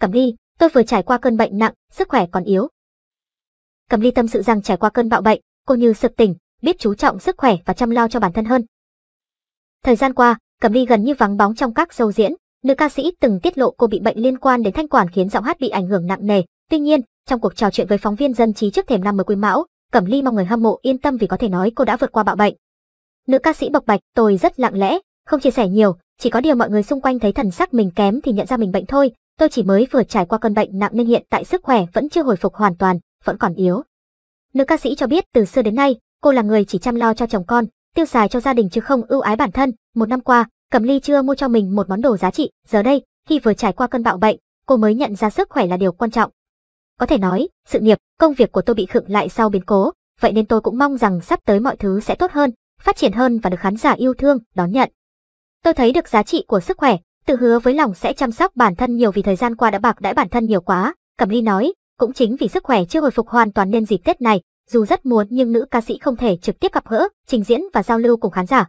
Cẩm Ly, tôi vừa trải qua cơn bệnh nặng, sức khỏe còn yếu. Cẩm Ly tâm sự rằng trải qua cơn bạo bệnh, cô như sực tỉnh, biết chú trọng sức khỏe và chăm lo cho bản thân hơn. Thời gian qua, Cẩm Ly gần như vắng bóng trong các show diễn, nữ ca sĩ từng tiết lộ cô bị bệnh liên quan đến thanh quản khiến giọng hát bị ảnh hưởng nặng nề. Tuy nhiên, trong cuộc trò chuyện với phóng viên dân trí trước thềm năm mới Quý Mão, Cẩm Ly mong người hâm mộ yên tâm vì có thể nói cô đã vượt qua bạo bệnh. Nữ ca sĩ bộc bạch, tôi rất lặng lẽ, không chia sẻ nhiều, chỉ có điều mọi người xung quanh thấy thần sắc mình kém thì nhận ra mình bệnh thôi, tôi chỉ mới vừa trải qua cơn bệnh nặng nên hiện tại sức khỏe vẫn chưa hồi phục hoàn toàn, vẫn còn yếu. Nữ ca sĩ cho biết từ xưa đến nay, cô là người chỉ chăm lo cho chồng con, tiêu xài cho gia đình chứ không ưu ái bản thân, một năm qua, Cẩm Ly chưa mua cho mình một món đồ giá trị, giờ đây, khi vừa trải qua cơn bạo bệnh, cô mới nhận ra sức khỏe là điều quan trọng. Có thể nói, sự nghiệp, công việc của tôi bị khựng lại sau biến cố, vậy nên tôi cũng mong rằng sắp tới mọi thứ sẽ tốt hơn, phát triển hơn và được khán giả yêu thương, đón nhận. Tôi thấy được giá trị của sức khỏe, tự hứa với lòng sẽ chăm sóc bản thân nhiều vì thời gian qua đã bạc đãi bản thân nhiều quá, Cẩm Ly nói, cũng chính vì sức khỏe chưa hồi phục hoàn toàn nên dịp Tết này, dù rất muốn nhưng nữ ca sĩ không thể trực tiếp gặp gỡ, trình diễn và giao lưu cùng khán giả.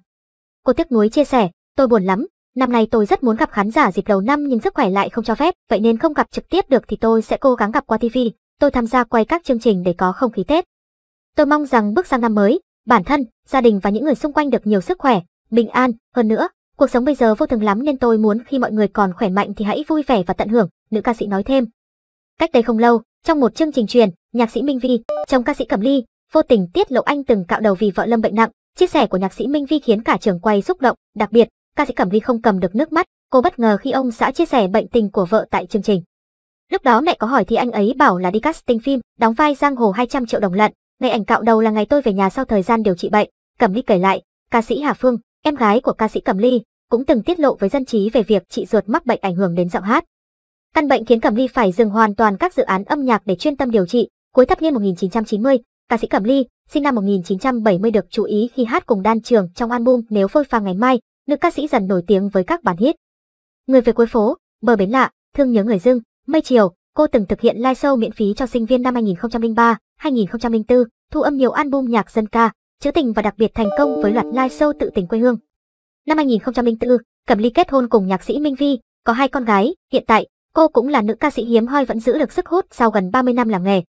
Cô tiếc nuối chia sẻ, tôi buồn lắm, năm nay tôi rất muốn gặp khán giả dịp đầu năm nhưng sức khỏe lại không cho phép, vậy nên không gặp trực tiếp được thì tôi sẽ cố gắng gặp qua TV, tôi tham gia quay các chương trình để có không khí Tết. Tôi mong rằng bước sang năm mới, bản thân, gia đình và những người xung quanh được nhiều sức khỏe, bình an, hơn nữa, Cuộc sống bây giờ vô thường lắm nên tôi muốn khi mọi người còn khỏe mạnh thì hãy vui vẻ và tận hưởng, nữ ca sĩ nói thêm. Cách đây không lâu, trong một chương trình truyền, nhạc sĩ Minh Vi, chồng ca sĩ Cẩm Ly, vô tình tiết lộ anh từng cạo đầu vì vợ lâm bệnh nặng. Chia sẻ của nhạc sĩ Minh Vi khiến cả trường quay xúc động, đặc biệt, ca sĩ Cẩm Ly không cầm được nước mắt, cô bất ngờ khi ông xã chia sẻ bệnh tình của vợ tại chương trình. Lúc đó mẹ có hỏi thì anh ấy bảo là đi casting phim, đóng vai giang hồ 200 triệu đồng lận, ngày ảnh cạo đầu là ngày tôi về nhà sau thời gian điều trị bệnh, Cẩm Ly kể lại, ca sĩ Hà Phương, em gái của ca sĩ Cẩm Ly, cũng từng tiết lộ với dân trí về việc chị ruột mắc bệnh ảnh hưởng đến giọng hát. Căn bệnh khiến Cẩm Ly phải dừng hoàn toàn các dự án âm nhạc để chuyên tâm điều trị. Cuối thập niên 1990, ca sĩ Cẩm Ly, sinh năm 1970 được chú ý khi hát cùng Đan Trường trong album Nếu phôi pha ngày mai, nữ ca sĩ dần nổi tiếng với các bản hit. Người về cuối phố, bờ bến lạ, thương nhớ người dưng, mây chiều, cô từng thực hiện live show miễn phí cho sinh viên năm 2003, 2004, thu âm nhiều album nhạc dân ca, trữ tình và đặc biệt thành công với loạt live show tự tình quê hương. Năm 2004, Cẩm Ly kết hôn cùng nhạc sĩ Minh Vi, có hai con gái, hiện tại, cô cũng là nữ ca sĩ hiếm hoi vẫn giữ được sức hút sau gần 30 năm làm nghề.